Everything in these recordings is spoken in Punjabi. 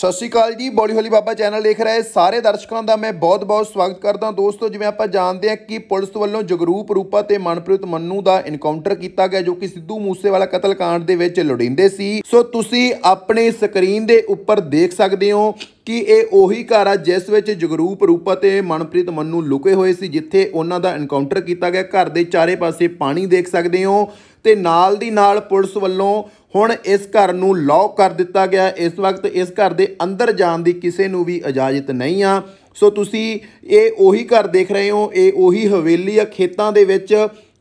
ਸਤਿ ਸ਼੍ਰੀ ਅਕਾਲ ਜੀ ਬੋਲੀ ਹੋਲੀ ਬਾਬਾ ਚੈਨਲ ਦੇਖ ਰਹੇ ਸਾਰੇ ਦਰਸ਼ਕਾਂ ਦਾ ਮੈਂ ਬਹੁਤ-ਬਹੁਤ ਸਵਾਗਤ ਕਰਦਾ ਦੋਸਤੋ ਜਿਵੇਂ ਆਪਾਂ ਜਾਣਦੇ ਹਾਂ ਕਿ ਪੁਲਿਸ ਵੱਲੋਂ ਜਗਰੂਪ ਰੂਪਾ ਤੇ ਮਨਪ੍ਰੀਤ ਮੰਨੂ ਦਾ ਇਨਕਾਊਂਟਰ ਕੀਤਾ ਗਿਆ ਜੋ ਕਿ ਸਿੱਧੂ ਮੂਸੇਵਾਲਾ ਕਤਲकांड ਦੇ ਵਿੱਚ ਲੁੜਿੰਦੇ ਸੀ ਸੋ ਤੁਸੀਂ ਆਪਣੀ ਸਕਰੀਨ ਦੇ ਉੱਪਰ ਦੇਖ ਸਕਦੇ ਹੋ ਕਿ ਇਹ ਉਹੀ ਘਰ ਆ ਜਿਸ ਵਿੱਚ ਜਗਰੂਪ ਰੂਪਾ ਤੇ ਮਨਪ੍ਰੀਤ ਮੰਨੂ ਲੁਕੇ ਹੋਏ ਸੀ ਜਿੱਥੇ ਉਹਨਾਂ ਦਾ ਇਨਕਾਊਂਟਰ ਕੀਤਾ ਗਿਆ ਘਰ ਦੇ ਚਾਰੇ ਪਾਸੇ ਪਾਣੀ ਦੇਖ ਸਕਦੇ ਹੋ ਤੇ ਨਾਲ ਦੀ ਨਾਲ ਪੁਲਿਸ ਵੱਲੋਂ ਹੁਣ ਇਸ ਘਰ ਨੂੰ ਲੌਕ ਕਰ ਦਿੱਤਾ ਗਿਆ ਇਸ ਵਕਤ ਇਸ ਘਰ ਦੇ ਅੰਦਰ ਜਾਣ ਦੀ ਕਿਸੇ ਨੂੰ ਵੀ ਇਜਾਜ਼ਤ ਨਹੀਂ ਆ ਸੋ ਤੁਸੀਂ ਇਹ ਉਹੀ ਘਰ ਦੇਖ ਰਹੇ ਹੋ ਇਹ ਉਹੀ ਹਵੇਲੀ ਆ ਖੇਤਾਂ ਦੇ ਵਿੱਚ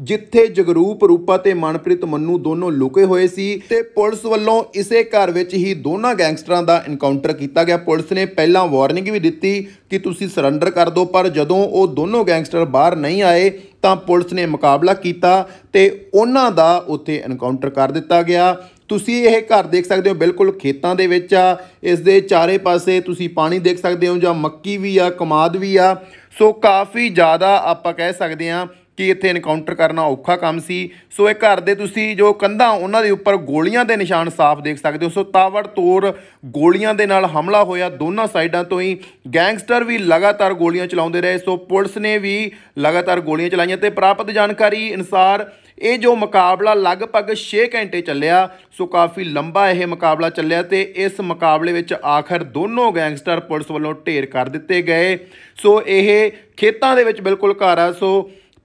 ਜਿੱਥੇ ਜਗਰੂਪ ਰੂਪਾ ਤੇ ਮਨਪ੍ਰੀਤ ਮੰਨੂ ਦੋਨੋਂ ਲੁਕੇ ਹੋਏ ਸੀ ਤੇ ਪੁਲਿਸ ਵੱਲੋਂ ਇਸੇ ਘਰ ਵਿੱਚ ਹੀ ਦੋਨਾਂ ਗੈਂਗਸਟਰਾਂ ਦਾ ਐਨਕਾਊਂਟਰ ਕੀਤਾ ਗਿਆ ਪੁਲਿਸ ਨੇ ਪਹਿਲਾਂ ਵਾਰਨਿੰਗ ਵੀ ਦਿੱਤੀ ਕਿ ਤੁਸੀਂ ਸਰੈਂਡਰ ਕਰ ਦਿਓ ਪਰ ਜਦੋਂ ਉਹ ਦੋਨੋਂ ਗੈਂਗਸਟਰ ਬਾਹਰ ਨਹੀਂ ਆਏ ਤਾਂ ਪੁਲਿਸ ਨੇ ਮੁਕਾਬਲਾ ਕੀਤਾ ਤੇ ਉਹਨਾਂ ਦਾ ਉੱਥੇ ਐਨਕਾਊਂਟਰ ਕਰ ਦਿੱਤਾ ਗਿਆ ਤੁਸੀਂ ਇਹ ਘਰ ਦੇਖ ਸਕਦੇ ਹੋ ਬਿਲਕੁਲ ਖੇਤਾਂ ਦੇ ਵਿੱਚ ਆ ਇਸ ਦੇ ਚਾਰੇ ਪਾਸੇ ਤੁਸੀਂ ਪਾਣੀ ਦੇਖ ਸਕਦੇ ਹੋ ਜਾਂ ਮੱਕੀ ਵੀ ਆ ਕਮਾਦ ਵੀ ਆ ਸੋ ਕਾਫੀ ਜ਼ਿਆਦਾ ਆਪਾਂ ਕਹਿ ਸਕਦੇ ਆ ਕਿ ਇੱਥੇ ਐਨਕਾਊਂਟਰ ਕਰਨਾ ਔਖਾ ਕੰਮ ਸੀ ਸੋ ਇਹ ਘਰ ਦੇ ਤੁਸੀਂ ਜੋ ਕੰਧਾਂ ਉਹਨਾਂ ਦੇ ਉੱਪਰ ਗੋਲੀਆਂ ਦੇ ਨਿਸ਼ਾਨ ਸਾਫ਼ ਦੇਖ ਸਕਦੇ ਹੋ ਸੋ ਤਾਵੜ ਤਾਵੜਤੋੜ ਗੋਲੀਆਂ ਦੇ ਨਾਲ ਹਮਲਾ ਹੋਇਆ ਦੋਨਾਂ ਸਾਈਡਾਂ ਤੋਂ ਹੀ ਗੈਂਗਸਟਰ ਵੀ ਲਗਾਤਾਰ ਗੋਲੀਆਂ ਚਲਾਉਂਦੇ ਰਹੇ ਸੋ ਪੁਲਿਸ ਨੇ ਵੀ ਲਗਾਤਾਰ ਗੋਲੀਆਂ ਚਲਾਈਆਂ ਤੇ ਪ੍ਰਾਪਤ ਜਾਣਕਾਰੀ ਅਨੁਸਾਰ ਇਹ ਜੋ ਮੁਕਾਬਲਾ ਲਗਭਗ 6 ਘੰਟੇ ਚੱਲਿਆ ਸੋ ਕਾਫੀ ਲੰਬਾ ਇਹ ਮੁਕਾਬਲਾ ਚੱਲਿਆ ਤੇ ਇਸ ਮੁਕਾਬਲੇ ਵਿੱਚ ਆਖਰ ਦੋਨੋਂ ਗੈਂਗਸਟਰ ਪੁਲਿਸ ਵੱਲੋਂ ਢੇਰ ਕਰ ਦਿੱਤੇ ਗਏ ਸੋ ਇਹ ਖੇਤਾਂ ਦੇ ਵਿੱਚ ਬਿਲਕੁਲ ਘਰ ਆ ਸੋ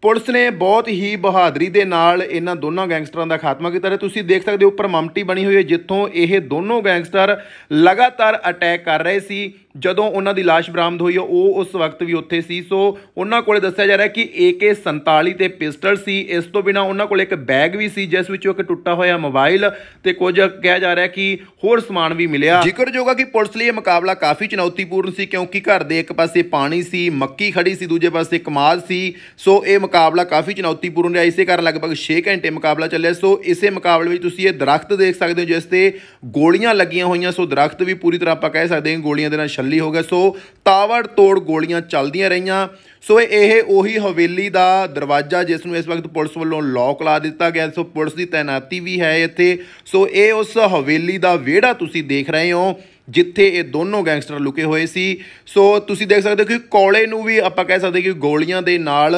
ਪੁਲਿਸ ਨੇ ਬਹੁਤ ਹੀ ਬਹਾਦਰੀ ਦੇ ਨਾਲ ਇਹਨਾਂ ਦੋਨਾਂ ਗੈਂਗਸਟਰਾਂ ਦਾ ਖਾਤਮਾ ਕੀਤਾ ਹੈ ਤੁਸੀਂ ਦੇਖ ਸਕਦੇ ਹੋ ਉੱਪਰ ਮਮਟੀ ਬਣੀ ਹੋਈ ਹੈ ਜਿੱਥੋਂ ਇਹ ਦੋਨੋਂ ਗੈਂਗਸਟਰ ਲਗਾਤਾਰ ਅਟੈਕ ਕਰ ਰਹੇ ਸੀ ਜਦੋਂ ਉਹਨਾਂ ਦੀ লাশ ਬਰਾਮਦ ਹੋਈ ਉਹ ਉਸ ਵਕਤ ਵੀ ਉੱਥੇ ਸੀ ਸੋ ਉਹਨਾਂ ਕੋਲੇ ਦੱਸਿਆ ਜਾ ਰਿਹਾ ਕਿ AK47 ਤੇ ਪਿਸਟਲ ਸੀ ਇਸ ਤੋਂ ਬਿਨਾ ਉਹਨਾਂ ਕੋਲ ਇੱਕ ਬੈਗ ਵੀ ਸੀ ਜਿਸ ਵਿੱਚੋਂ ਇੱਕ ਟੁੱਟਾ ਹੋਇਆ ਮੋਬਾਈਲ ਤੇ ਕੁਝ ਕਿਹਾ ਜਾ ਰਿਹਾ ਕਿ ਹੋਰ ਸਮਾਨ ਵੀ ਮਿਲਿਆ ਜ਼ਿਕਰਯੋਗਾ ਕਿ ਪੁਲਿਸ ਲਈ ਇਹ ਮੁਕਾਬਲਾ ਕਾਫੀ ਚੁਣੌਤੀਪੂਰਨ ਸੀ ਕਿਉਂਕਿ ਘਰ ਦੇ ਇੱਕ ਪਾਸੇ ਪਾਣੀ ਸੀ ਮੱਕੀ ਖੜੀ ਸੀ ਦੂਜੇ ਪਾਸੇ ਕਮਾਦ ਸੀ ਸੋ ਇਹ ਮੁਕਾਬਲਾ ਕਾਫੀ ਚੁਣੌਤੀਪੂਰਨ ਰਿਹਾ ਇਸੇ ਕਾਰਨ ਲਗਭਗ 6 ਘੰਟੇ ਮੁਕਾਬਲਾ ਚੱਲਿਆ ਸੋ ਇਸੇ ਮੁਕਾਬਲੇ ਵਿੱਚ ਤੁਸੀਂ ਇਹ ਦਰਖਤ ਦੇਖ ਸਕਦੇ ਹੋ ਜਿਸ ਤੇ ਗੋਲੀਆਂ ਲੱਗੀਆਂ ਹੋਈਆਂ ਸੋ ਦਰਖਤ ਵੀ ਪੂਰੀ ਤਰ੍ਹਾਂ ਆਪਾਂ ਕਹਿ ਸਕਦੇ ਹਾਂ ਗੋਲੀਆਂ ਦੇ ਨਾਲ ਤਸੱਲੀ ਹੋ ਗਿਆ ਸੋ ਤਾਵੜ ਤੋੜ ਗੋਲੀਆਂ ਚੱਲਦੀਆਂ ਰਹੀਆਂ ਸੋ ਇਹ ਉਹੀ ਹਵੇਲੀ ਦਾ ਦਰਵਾਜ਼ਾ ਜਿਸ ਨੂੰ ਇਸ ਵਕਤ ਪੁਲਿਸ ਵੱਲੋਂ ਲੌਕ ਲਾ ਦਿੱਤਾ ਗਿਆ ਸੋ ਪੁਲਿਸ ਦੀ ਤਾਇਨਾਤੀ ਵੀ ਹੈ ਇੱਥੇ ਸੋ ਇਹ ਉਸ ਹਵੇਲੀ ਦਾ ਵਿਹੜਾ ਤੁਸੀਂ ਦੇਖ ਰਹੇ ਹੋ ਜਿੱਥੇ ਇਹ ਦੋਨੋਂ ਗੈਂਗਸਟਰ ਲੁਕੇ ਹੋਏ ਸੀ ਸੋ ਤੁਸੀਂ ਦੇਖ ਸਕਦੇ ਹੋ ਕਿ ਕੋਲੇ ਨੂੰ ਵੀ ਆਪਾਂ ਕਹਿ ਸਕਦੇ ਕਿ ਗੋਲੀਆਂ ਦੇ ਨਾਲ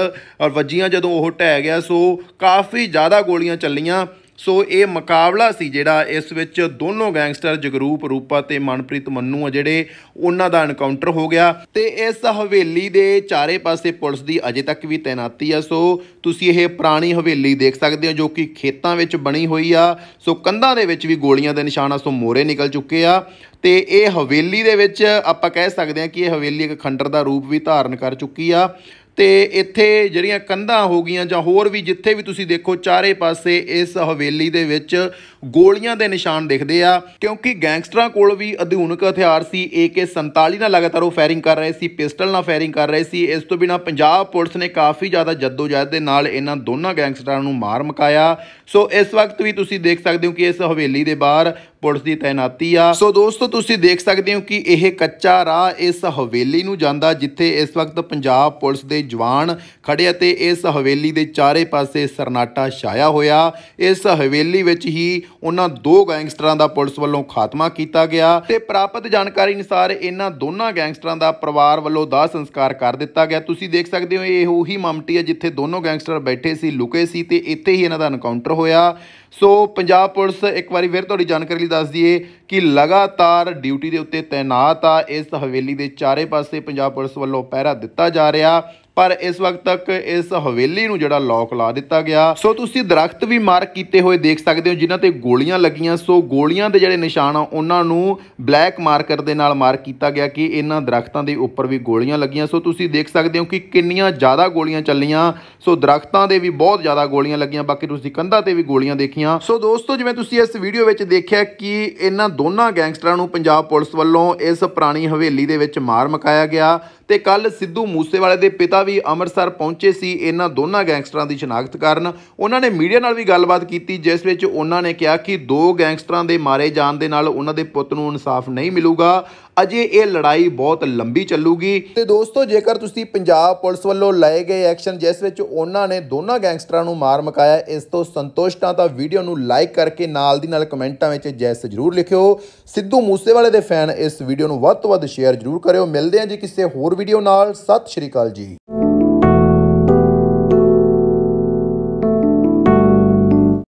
ਵੱਜੀਆਂ ਜਦੋਂ ਉਹ ਟਹਿ ਗਿਆ ਸੋ ਕਾਫੀ ਜ਼ਿਆਦਾ ਗੋਲੀਆਂ ਚੱਲੀਆਂ ਸੋ ਇਹ ਮੁਕਾਬਲਾ ਸੀ ਜਿਹੜਾ ਇਸ ਵਿੱਚ ਦੋਨੋਂ ਗੈਂਗਸਟਰ ਜਗਰੂਪ ਰੂਪਾ ਤੇ ਮਨਪ੍ਰੀਤ ਮੰਨੂ ਆ ਜਿਹੜੇ ਉਹਨਾਂ ਦਾ ਐਨਕਾਊਂਟਰ ਹੋ ਗਿਆ ਤੇ ਇਸ ਹਵੇਲੀ ਦੇ ਚਾਰੇ ਪਾਸੇ ਪੁਲਿਸ ਦੀ ਅਜੇ ਤੱਕ ਵੀ ਤਾਇਨਾਤੀ ਆ ਸੋ ਤੁਸੀਂ ਇਹ ਪੁਰਾਣੀ ਹਵੇਲੀ ਦੇਖ ਸਕਦੇ ਹੋ ਜੋ ਕਿ ਖੇਤਾਂ ਵਿੱਚ ਬਣੀ ਹੋਈ ਆ ਸੋ ਕੰਧਾਂ ਦੇ ਵਿੱਚ ਵੀ ਗੋਲੀਆਂ ਦੇ ਨਿਸ਼ਾਨ ਆ ਸੋ ਮੋਰੇ ਨਿਕਲ ਚੁੱਕੇ ਆ ਤੇ ਇਹ ਹਵੇਲੀ ਦੇ ਵਿੱਚ ਆਪਾਂ ਕਹਿ ਸਕਦੇ ਹਾਂ ਕਿ ਇਹ ਹਵੇਲੀ ਇੱਕ ਖੰਡਰ ਦਾ ਰੂਪ ਵੀ ਧਾਰਨ ਕਰ ਚੁੱਕੀ ਆ ਤੇ ਇੱਥੇ ਜਿਹੜੀਆਂ ਕੰਧਾਂ ਹੋ ਗਈਆਂ ਜਾਂ ਹੋਰ ਵੀ ਜਿੱਥੇ ਵੀ ਤੁਸੀਂ ਦੇਖੋ ਚਾਰੇ ਪਾਸੇ ਇਸ ਹਵੇਲੀ ਦੇ ਵਿੱਚ ਗੋਲੀਆਂ ਦੇ ਨਿਸ਼ਾਨ ਦਿਖਦੇ ਆ ਕਿਉਂਕਿ ਗੈਂਗਸਟਰਾਂ ਕੋਲ ਵੀ ਆਧੁਨਿਕ ਹਥਿਆਰ ਸੀ AK47 ਨਾਲ ਲਗਾਤਾਰ ਉਹ ਫਾਇਰਿੰਗ ਕਰ ਰਹੇ ਸੀ ਪਿਸਟਲ ਨਾਲ ਫਾਇਰਿੰਗ ਕਰ ਰਹੇ ਸੀ ਇਸ ਤੋਂ ਬਿਨਾ ਪੰਜਾਬ ਪੁਲਿਸ ਨੇ ਕਾਫੀ ਜ਼ਿਆਦਾ ਜੱਦੋਜਹਿਦ ਦੇ ਨਾਲ ਇਹਨਾਂ ਦੋਨਾਂ ਗੈਂਗਸਟਰਾਂ ਨੂੰ ਮਾਰ ਮਕਾਇਆ ਸੋ ਇਸ ਵਕਤ ਵੀ ਤੁਸੀਂ ਦੇਖ ਸਕਦੇ ਹੋ ਕਿ ਇਸ ਹਵੇਲੀ ਦੇ ਬਾਹਰ ਪੁਲਿਸ ਦੀ ਤਾਇਨਾਤੀ ਆ ਸੋ ਦੋਸਤੋ ਤੁਸੀਂ ਦੇਖ ਸਕਦੇ ਹੋ ਕਿ ਇਹ ਕੱਚਾ ਰਾਹ ਇਸ ਹਵੇਲੀ ਨੂੰ ਜਾਂਦਾ ਜਿੱਥੇ ਇਸ ਵਕਤ ਪੰਜਾਬ ਪੁਲਿਸ ਦੇ ਜਵਾਨ ਖੜੇ ਅਤੇ ਇਸ ਹਵੇਲੀ ਦੇ ਚਾਰੇ ਪਾਸੇ ਸਰਨਾਟਾ ਛਾਇਆ ਹੋਇਆ ਇਸ ਹਵੇਲੀ ਵਿੱਚ ਹੀ ਉਹਨਾਂ ਦੋ ਗੈਂਗਸਟਰਾਂ ਦਾ ਪੁਲਿਸ ਵੱਲੋਂ ਖਾਤਮਾ ਕੀਤਾ ਗਿਆ ਤੇ ਪ੍ਰਾਪਤ ਜਾਣਕਾਰੀ ਅਨੁਸਾਰ ਇਹਨਾਂ ਦੋਨਾਂ ਗੈਂਗਸਟਰਾਂ ਦਾ ਪਰਿਵਾਰ ਵੱਲੋਂ ਦਾਹ ਸੰਸਕਾਰ ਕਰ ਦਿੱਤਾ ਗਿਆ ਤੁਸੀਂ ਦੇਖ ਸਕਦੇ ਹੋ ਇਹ ਉਹੀ ਮਮਟੀ ਹੈ ਜਿੱਥੇ ਦੋਨੋਂ ਗੈਂਗਸਟਰ ਬੈਠੇ ਸੀ ਲੁਕੇ ਸੀ ਤੇ ਇੱਥੇ ਹੀ ਇਹਨਾਂ ਦਾ ਐਨਕਾਊਂਟਰ ਹੋਇਆ ਸੋ ਪੰਜਾਬ ਪੁਲਿਸ ਇੱਕ ਵਾਰੀ ਫਿਰ ਤੁਹਾਡੀ ਜਾਣਕਾਰੀ ਲਈ ਦੱਸ ਦਈਏ ਕਿ ਲਗਾਤਾਰ ਡਿਊਟੀ ਦੇ ਉੱਤੇ ਤੈਨਾਤ ਆ ਇਸ ਹਵੇਲੀ ਦੇ ਚਾਰੇ ਪਾਸੇ ਪੰਜਾਬ ਪੁਲਿਸ ਵੱਲੋਂ ਪਹਿਰਾ ਦਿੱਤਾ ਜਾ ਰਿਹਾ ਪਰ ਇਸ ਵਕਤ ਤੱਕ ਇਸ ਹਵੇਲੀ ਨੂੰ ਜਿਹੜਾ ਲੋਕ ਲਾ ਦਿੱਤਾ ਗਿਆ ਸੋ ਤੁਸੀਂ ਦਰਖਤ ਵੀ ਮਾਰਕ ਕੀਤੇ ਹੋਏ ਦੇਖ ਸਕਦੇ ਹੋ ਜਿਨ੍ਹਾਂ ਤੇ ਗੋਲੀਆਂ ਲੱਗੀਆਂ ਸੋ ਗੋਲੀਆਂ ਦੇ ਜਿਹੜੇ ਨਿਸ਼ਾਨ ਆ ਉਹਨਾਂ ਨੂੰ ਬਲੈਕ ਮਾਰਕਰ ਦੇ ਨਾਲ ਮਾਰਕ ਕੀਤਾ ਗਿਆ ਕਿ ਇਹਨਾਂ ਦਰਖਤਾਂ ਦੇ ਉੱਪਰ ਵੀ ਗੋਲੀਆਂ ਲੱਗੀਆਂ ਸੋ ਤੁਸੀਂ ਦੇਖ ਸਕਦੇ ਹੋ ਕਿ ਕਿੰਨੀਆਂ ਜ਼ਿਆਦਾ ਗੋਲੀਆਂ ਚੱਲੀਆਂ ਸੋ ਦਰਖਤਾਂ ਦੇ ਵੀ ਬਹੁਤ ਜ਼ਿਆਦਾ ਗੋਲੀਆਂ ਲੱਗੀਆਂ ਬਾਕੀ ਤੁਸੀਂ ਕੰਧਾਂ ਤੇ ਵੀ ਗੋਲੀਆਂ ਦੇਖੀਆਂ ਸੋ ਦੋਸਤੋ ਜਿਵੇਂ ਤੁਸੀਂ ਇਸ ਵੀਡੀਓ ਵਿੱਚ ਦੇਖਿਆ ਕਿ ਇਹਨਾਂ ਦੋਨਾਂ ਗੈਂਗਸਟਰਾਂ ਨੂੰ ਪੰਜਾਬ ਪੁਲਿਸ ਵੱਲੋਂ ਇਸ ਪੁਰਾਣੀ ਹਵੇਲੀ ਦੇ ਵਿੱਚ ਮਾਰ ਮਕਾਇਆ ਗਿਆ ਤੇ ਕੱਲ ਸਿੱਧੂ ਮੂਸੇਵਾਲੇ ਦੇ ਪਿਤਾ ਵੀ ਅੰਮ੍ਰਿਤਸਰ ਪਹੁੰਚੇ ਸੀ ਇਹਨਾਂ ਦੋਨਾਂ ਗੈਂਗਸਟਰਾਂ ਦੀ ਸ਼ਨਾਖਤ ਕਰਨ ਉਹਨਾਂ ਨੇ ਮੀਡੀਆ ਨਾਲ ਵੀ ਗੱਲਬਾਤ ਕੀਤੀ ਜਿਸ ਵਿੱਚ ਉਹਨਾਂ ਨੇ ਕਿਹਾ ਕਿ ਦੋ ਗੈਂਗਸਟਰਾਂ ਦੇ ਮਾਰੇ ਜਾਣ ਦੇ ਨਾਲ ਉਹਨਾਂ ਦੇ ਪੁੱਤ ਨੂੰ ਇਨਸਾਫ ਨਹੀਂ ਮਿਲੂਗਾ ਅਜੇ ਇਹ ਲੜਾਈ ਬਹੁਤ ਲੰਬੀ ਚੱਲੂਗੀ ਤੇ ਦੋਸਤੋ ਜੇਕਰ ਤੁਸੀਂ ਪੰਜਾਬ ਪੁਲਿਸ ਵੱਲੋਂ ਲਏ ਗਏ ਐਕਸ਼ਨ ਜਿਸ ਵਿੱਚ ਉਹਨਾਂ ਨੇ ਦੋਨਾਂ ਗੈਂਗਸਟਰਾਂ ਨੂੰ ਮਾਰ ਮਕਾਇਆ ਇਸ ਤੋਂ ਸੰਤੁਸ਼ਟਾਂ ਤਾਂ ਵੀਡੀਓ ਨੂੰ ਲਾਈਕ ਕਰਕੇ ਨਾਲ ਦੀ ਨਾਲ ਕਮੈਂਟਾਂ ਵਿੱਚ ਜੈਸ ਜ਼ਰੂਰ ਲਿਖਿਓ ਸਿੱਧੂ ਮੂਸੇਵਾਲੇ ਦੇ ਫੈਨ ਇਸ ਵੀਡੀਓ ਨੂੰ ਵੱਧ ਤੋਂ ਵੱਧ ਸ਼ੇਅਰ ਜ਼ਰੂਰ ਕਰਿਓ ਮਿਲਦੇ ਹਾਂ ਜੀ ਕਿਸੇ ਹੋਰ ਵੀਡੀਓ ਨਾਲ ਸਤਿ ਸ਼੍ਰੀ ਅਕਾਲ ਜੀ